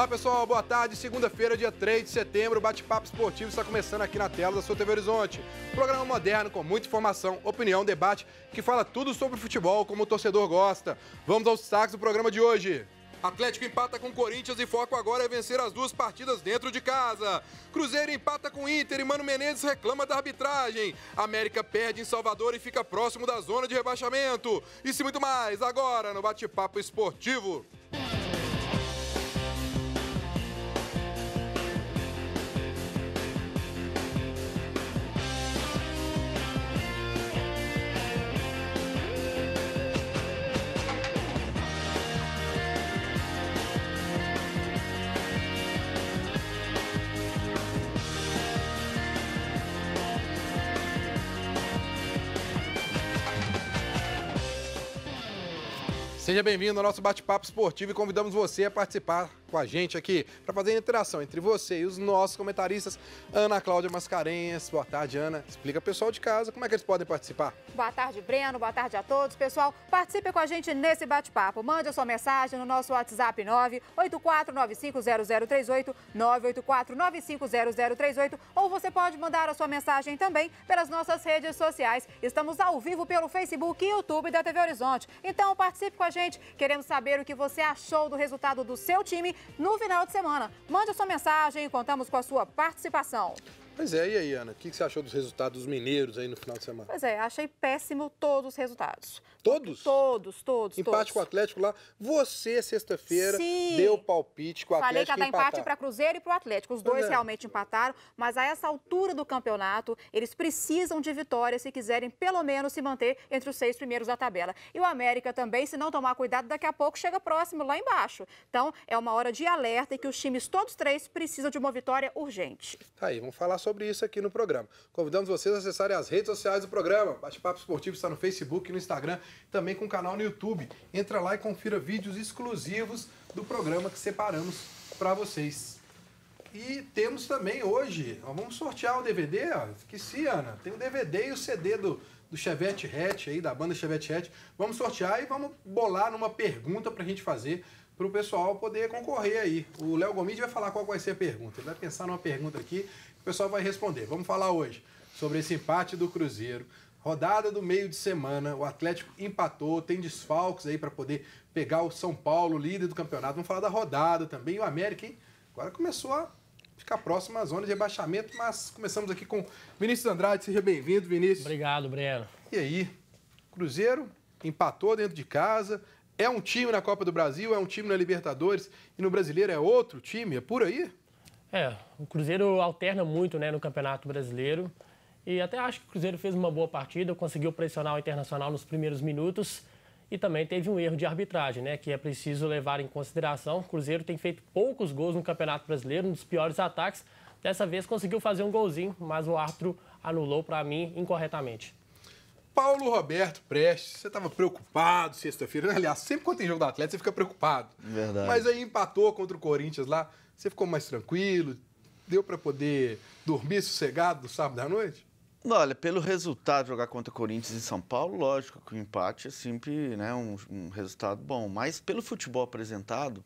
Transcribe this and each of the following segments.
Olá pessoal, boa tarde. Segunda-feira, dia 3 de setembro, o Bate-Papo Esportivo está começando aqui na tela da sua TV Horizonte. programa moderno com muita informação, opinião, debate, que fala tudo sobre futebol como o torcedor gosta. Vamos aos destaques do programa de hoje. Atlético empata com Corinthians e foco agora é vencer as duas partidas dentro de casa. Cruzeiro empata com Inter e Mano Menezes reclama da arbitragem. América perde em Salvador e fica próximo da zona de rebaixamento. Isso e muito mais agora no Bate-Papo Esportivo. Seja bem-vindo ao nosso bate-papo esportivo e convidamos você a participar com a gente aqui para fazer a interação entre você e os nossos comentaristas, Ana Cláudia Mascarenhas. Boa tarde, Ana. Explica pessoal de casa como é que eles podem participar. Boa tarde, Breno. Boa tarde a todos. Pessoal, participe com a gente nesse bate-papo. Mande a sua mensagem no nosso WhatsApp 984950038, 984950038, ou você pode mandar a sua mensagem também pelas nossas redes sociais. Estamos ao vivo pelo Facebook e YouTube da TV Horizonte. Então participe com a gente gente. Queremos saber o que você achou do resultado do seu time no final de semana. Mande a sua mensagem e contamos com a sua participação. Pois é, e aí, Ana, o que você achou dos resultados dos mineiros aí no final de semana? Pois é, achei péssimo todos os resultados. Todos? Todos, todos. Empate todos. com o Atlético lá. Você, sexta-feira, deu palpite com o Atlético. Falei que ia dar empate para Cruzeiro e para o Atlético. Os dois é. realmente empataram, mas a essa altura do campeonato, eles precisam de vitória se quiserem pelo menos se manter entre os seis primeiros da tabela. E o América também, se não tomar cuidado, daqui a pouco chega próximo lá embaixo. Então, é uma hora de alerta e que os times, todos três, precisam de uma vitória urgente. Tá aí, vamos falar sobre sobre isso aqui no programa. Convidamos vocês a acessarem as redes sociais do programa. Bate-Papo Esportivo está no Facebook, no Instagram, também com o canal no YouTube. Entra lá e confira vídeos exclusivos do programa que separamos para vocês. E temos também hoje, ó, vamos sortear o DVD, ó, esqueci, Ana. Tem o DVD e o CD do, do Chevette Hatch aí, da banda Chevette Hatch. Vamos sortear e vamos bolar numa pergunta para a gente fazer para o pessoal poder concorrer aí. O Léo Gomide vai falar qual vai ser a pergunta. Ele vai pensar numa pergunta aqui que o pessoal vai responder. Vamos falar hoje sobre esse empate do Cruzeiro. Rodada do meio de semana, o Atlético empatou, tem desfalques aí para poder pegar o São Paulo, líder do campeonato. Vamos falar da rodada também. o América, hein? Agora começou a ficar próximo à zona de rebaixamento, mas começamos aqui com Vinícius Andrade. Seja bem-vindo, Vinícius. Obrigado, Breno. E aí? Cruzeiro empatou dentro de casa, é um time na Copa do Brasil, é um time na Libertadores e no Brasileiro é outro time? É por aí? É, o Cruzeiro alterna muito né, no Campeonato Brasileiro. E até acho que o Cruzeiro fez uma boa partida, conseguiu pressionar o Internacional nos primeiros minutos e também teve um erro de arbitragem, né, que é preciso levar em consideração. O Cruzeiro tem feito poucos gols no Campeonato Brasileiro, um dos piores ataques. Dessa vez conseguiu fazer um golzinho, mas o árbitro anulou para mim incorretamente. Paulo Roberto Prestes, você estava preocupado sexta-feira. Né? Aliás, sempre quando tem jogo do Atlético, você fica preocupado. Verdade. Mas aí empatou contra o Corinthians lá, você ficou mais tranquilo? Deu para poder dormir sossegado no sábado à noite? olha, pelo resultado jogar contra o Corinthians em São Paulo, lógico que o empate é sempre né, um, um resultado bom. Mas pelo futebol apresentado,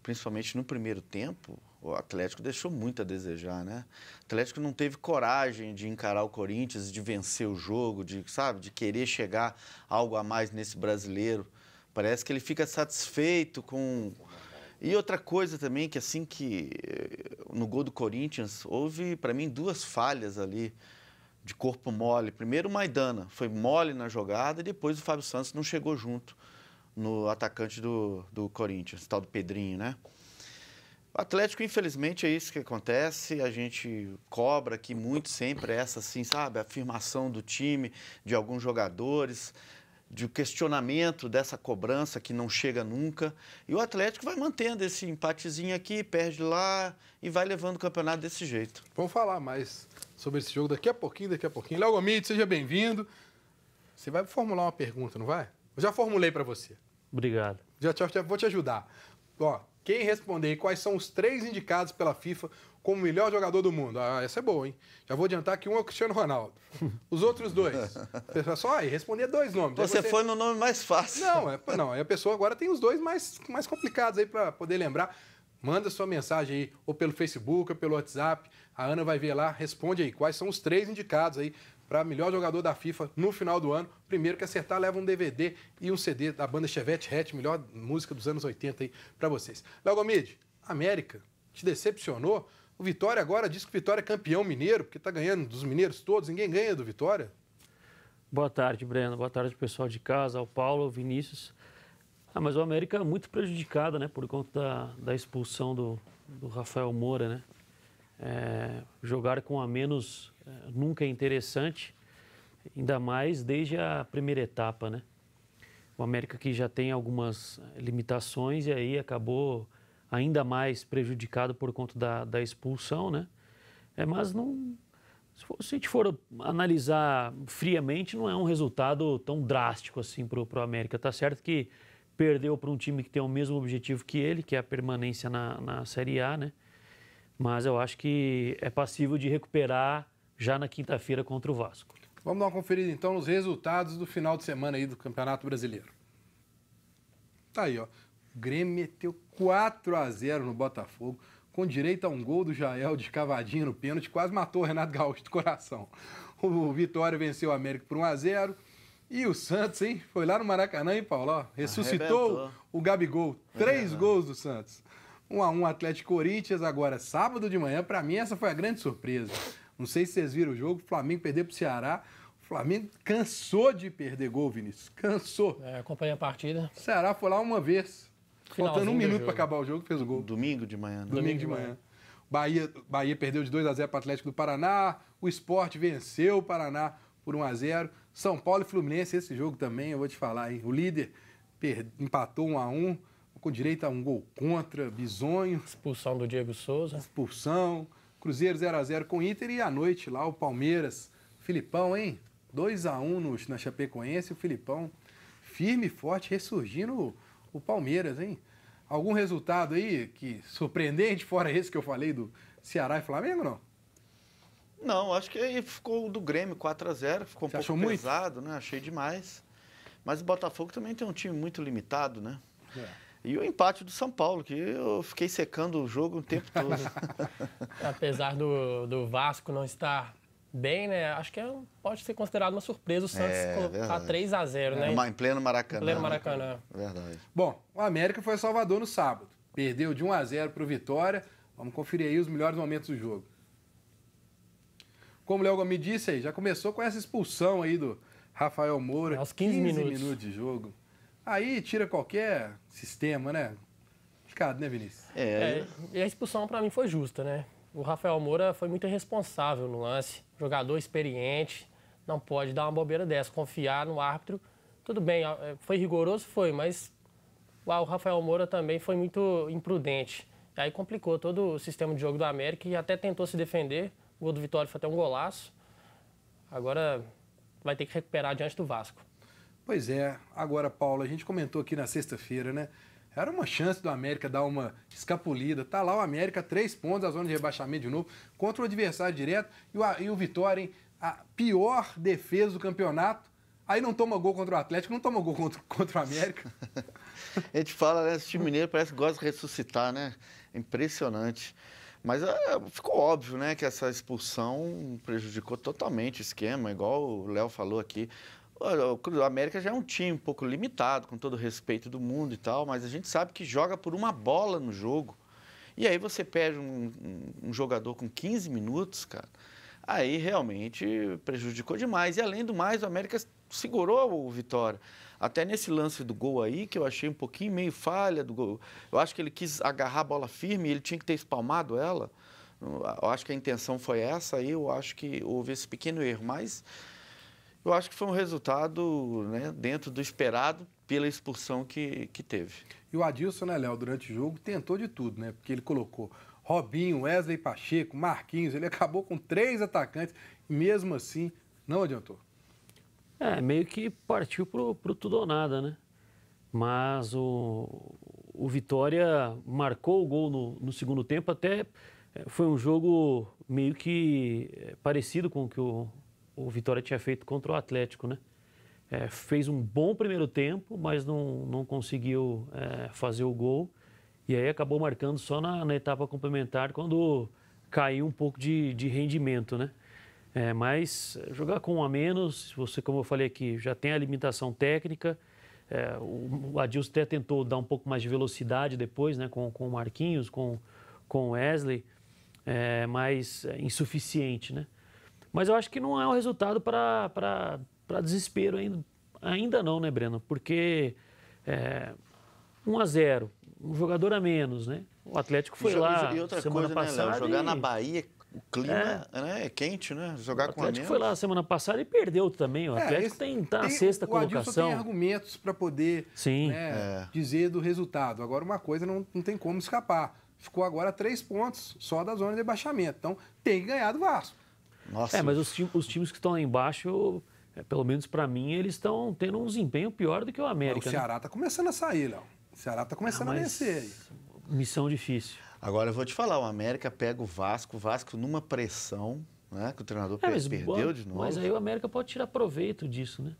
principalmente no primeiro tempo, o Atlético deixou muito a desejar, né? O Atlético não teve coragem de encarar o Corinthians, de vencer o jogo, de, sabe, de querer chegar algo a mais nesse brasileiro. Parece que ele fica satisfeito com. E outra coisa também, que assim que eh, no gol do Corinthians, houve para mim duas falhas ali de corpo mole. Primeiro o Maidana, foi mole na jogada, e depois o Fábio Santos não chegou junto no atacante do, do Corinthians, tal do Pedrinho, né? O Atlético, infelizmente, é isso que acontece. A gente cobra aqui muito sempre essa, assim, sabe, afirmação do time, de alguns jogadores, de questionamento dessa cobrança que não chega nunca. E o Atlético vai mantendo esse empatezinho aqui, perde lá e vai levando o campeonato desse jeito. Vamos falar mais sobre esse jogo daqui a pouquinho, daqui a pouquinho. Léo Gomit seja bem-vindo. Você vai formular uma pergunta, não vai? Eu já formulei para você. Obrigado. Já vou te ajudar. Ó, quem responder quais são os três indicados pela FIFA como melhor jogador do mundo? Ah, essa é boa, hein? Já vou adiantar que um é o Cristiano Ronaldo. Os outros dois. Pessoal, só aí, responder dois nomes. Você, você, foi no nome mais fácil. Não, é, não, a pessoa agora tem os dois mais, mais complicados aí para poder lembrar. Manda sua mensagem aí, ou pelo Facebook, ou pelo WhatsApp. A Ana vai ver lá, responde aí quais são os três indicados aí para melhor jogador da FIFA no final do ano. Primeiro que acertar leva um DVD e um CD da banda Chevette Hatch, melhor música dos anos 80 aí para vocês. Léo Gomide, América, te decepcionou? O Vitória agora diz que o Vitória é campeão mineiro, porque está ganhando dos mineiros todos, ninguém ganha do Vitória. Boa tarde, Breno. Boa tarde, pessoal de casa, ao Paulo, ao Vinícius. Ah, mas o América é muito prejudicada, né, por conta da, da expulsão do, do Rafael Moura, né? É, jogar com a menos é, nunca é interessante, ainda mais desde a primeira etapa, né? O América que já tem algumas é, limitações e aí acabou ainda mais prejudicado por conta da, da expulsão, né? É, mas não, se, for, se a gente for analisar friamente, não é um resultado tão drástico assim para o América. Tá certo que perdeu para um time que tem o mesmo objetivo que ele, que é a permanência na, na Série A, né? mas eu acho que é passível de recuperar já na quinta-feira contra o Vasco. Vamos dar uma conferida então nos resultados do final de semana aí do Campeonato Brasileiro. Tá aí, ó. O Grêmio meteu 4 a 0 no Botafogo, com direito a um gol do Jael de Cavadinha no pênalti, quase matou o Renato Gaúcho do coração. O Vitória venceu o América por 1 a 0. E o Santos, hein? Foi lá no Maracanã, hein, Paulo? Ó, ressuscitou Arrebentou. o Gabigol. Três é, gols do Santos. 1 a 1 Atlético Corinthians agora sábado de manhã. Para mim essa foi a grande surpresa. Não sei se vocês viram o jogo, o Flamengo perdeu pro Ceará. O Flamengo cansou de perder gol, Vinícius. Cansou. É, acompanha a partida. O Ceará foi lá uma vez. Finalzinho faltando um minuto para acabar o jogo, fez o gol. Domingo de manhã. Né? Domingo, Domingo de manhã. manhã. Bahia, Bahia perdeu de 2 a 0 para Atlético do Paraná. O Esporte venceu o Paraná por 1 a 0. São Paulo e Fluminense, esse jogo também, eu vou te falar, hein? O líder per... empatou 1 a 1 com direito a um gol contra, bizonho. Expulsão do Diego Souza. Expulsão. Cruzeiro 0 a 0 com Inter e à noite lá o Palmeiras. Filipão, hein? 2 a 1 na Chapecoense, o Filipão firme e forte ressurgindo o, Palmeiras, hein? Algum resultado aí que surpreendente fora esse que eu falei do Ceará e Flamengo, não? Não, acho que ficou do Grêmio 4 a 0, ficou um Você pouco pesado, muito? né? Achei demais. Mas o Botafogo também tem um time muito limitado, né? É. E o empate do São Paulo, que eu fiquei secando o jogo o tempo todo. Apesar do, do Vasco não estar bem, né? Acho que é, pode ser considerado uma surpresa o é, Santos né? é, colocar 3 a 0 né? em pleno Maracanã. Pleno Maracanã. Verdade. Bom, o América foi a Salvador no sábado. Perdeu de 1 a 0 para o Vitória. Vamos conferir aí os melhores momentos do jogo. Como o Léo me disse aí, já começou com essa expulsão aí do Rafael Moura. Aos 15, 15 minutos. minutos de jogo. Aí tira qualquer sistema, né? Complicado, né, Vinícius? É. é e a expulsão para mim foi justa, né? O Rafael Moura foi muito irresponsável no lance. Jogador experiente, não pode dar uma bobeira dessa, confiar no árbitro. Tudo bem, ah, é, foi rigoroso? Foi, mas o Rafael Moura também foi muito imprudente. Aí complicou todo o sistema de jogo do América e até tentou se defender. O gol do Vitória foi até um golaço. Agora vai ter que recuperar diante do Vasco. Pois é. Agora, Paulo, a gente comentou aqui na sexta-feira, né? Era uma chance do América dar uma escapulida. Tá lá o América, três pontos, a zona de rebaixamento de novo, contra o adversário direto. E o, e o Vitória, hein? A pior defesa do campeonato. Aí não toma gol contra o Atlético, não toma gol contra, contra o América. a gente fala, né? Esse time mineiro parece que gosta de ressuscitar, né? Impressionante. Mas é, ficou óbvio, né, que essa expulsão prejudicou totalmente o esquema, igual o Léo falou aqui. O América já é um time um pouco limitado, com todo o respeito do mundo e tal, mas a gente sabe que joga por uma bola no jogo. E aí você perde um, um, um jogador com 15 minutos, cara, aí realmente prejudicou demais. E além do mais, o América segurou o Vitória. Até nesse lance do gol aí, que eu achei um pouquinho meio falha do gol. Eu acho que ele quis agarrar a bola firme e ele tinha que ter espalmado ela. Eu acho que a intenção foi essa, aí eu acho que houve esse pequeno erro. Mas eu acho que foi um resultado né, dentro do esperado pela expulsão que, que teve. E o Adilson, né, Léo, durante o jogo tentou de tudo, né? Porque ele colocou Robinho, Wesley Pacheco, Marquinhos, ele acabou com três atacantes, e mesmo assim não adiantou. É, meio que partiu pro, pro tudo ou nada, né? Mas o, o Vitória marcou o gol no, no segundo tempo, até é, foi um jogo meio que é, parecido com o que o o Vitória tinha feito contra o Atlético, né? É, fez um bom primeiro tempo, mas não, não conseguiu é, fazer o gol. E aí acabou marcando só na, na etapa complementar, quando caiu um pouco de, de rendimento, né? É, mas jogar com um a menos, você, como eu falei aqui, já tem a limitação técnica. É, o, o Adilson até tentou dar um pouco mais de velocidade depois, né? Com, com o Marquinhos, com, com o Wesley, é, mas é insuficiente, né? Mas eu acho que não é um resultado para desespero ainda, ainda não, né, Breno? Porque é, 1 a 0 um jogador a menos, né? O Atlético foi lá e outra semana coisa, né, passada. Né, jogar e... na Bahia, o clima é, né, é quente, né? Jogar com o Atlético O Atlético foi lá semana passada e perdeu também. O é, Atlético esse, tem, tá na sexta o colocação. tem argumentos para poder né, é. dizer do resultado. Agora, uma coisa não, não tem como escapar. Ficou agora três pontos só da zona de baixamento. Então, tem que ganhar do Vasco. Nossa. É, mas os, os times que estão lá embaixo, é, pelo menos para mim, eles estão tendo um desempenho pior do que o América. o né? Ceará tá começando a sair, Léo. O Ceará tá começando ah, a vencer. Missão difícil. Agora eu vou te falar, o América pega o Vasco, o Vasco numa pressão, né? Que o treinador é, mas, perdeu de novo. Mas aí o América pode tirar proveito disso, né?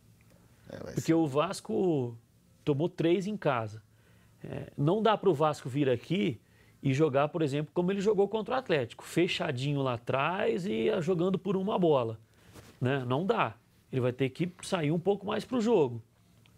É, Porque o Vasco tomou três em casa. É, não dá para o Vasco vir aqui e jogar, por exemplo, como ele jogou contra o Atlético, fechadinho lá atrás e ah, jogando por uma bola. Né? Não dá. Ele vai ter que sair um pouco mais para o jogo,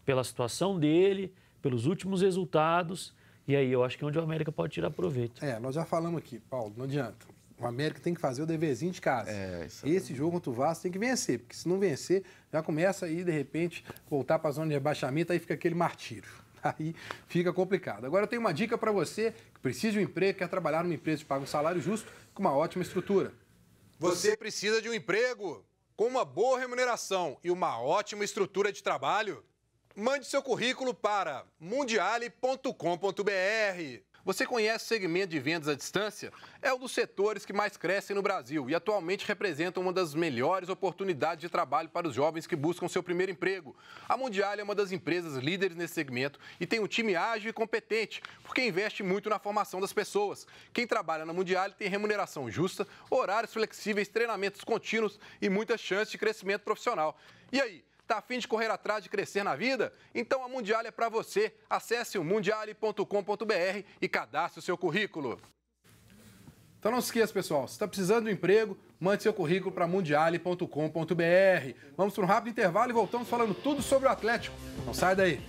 pela situação dele, pelos últimos resultados. E aí eu acho que é onde o América pode tirar proveito. É, nós já falamos aqui, Paulo, não adianta. O América tem que fazer o deverzinho de casa. É, Esse é... jogo contra o Vasco tem que vencer, porque se não vencer, já começa aí, de repente, voltar para a zona de rebaixamento, aí fica aquele martírio. Aí fica complicado. Agora eu tenho uma dica para você que precisa de um emprego, quer trabalhar numa empresa que paga um salário justo, com uma ótima estrutura. Você precisa de um emprego com uma boa remuneração e uma ótima estrutura de trabalho? Mande seu currículo para mundiale.com.br. Você conhece o segmento de vendas à distância? É um dos setores que mais crescem no Brasil e atualmente representa uma das melhores oportunidades de trabalho para os jovens que buscam seu primeiro emprego. A Mundial é uma das empresas líderes nesse segmento e tem um time ágil e competente, porque investe muito na formação das pessoas. Quem trabalha na Mundial tem remuneração justa, horários flexíveis, treinamentos contínuos e muitas chances de crescimento profissional. E aí, Está afim de correr atrás de crescer na vida? Então a Mundial é para você. Acesse o mundiale.com.br e cadastre o seu currículo. Então não se esqueça, pessoal, se está precisando de um emprego, mande seu currículo para mundiale.com.br. Vamos para um rápido intervalo e voltamos falando tudo sobre o Atlético. Não sai daí.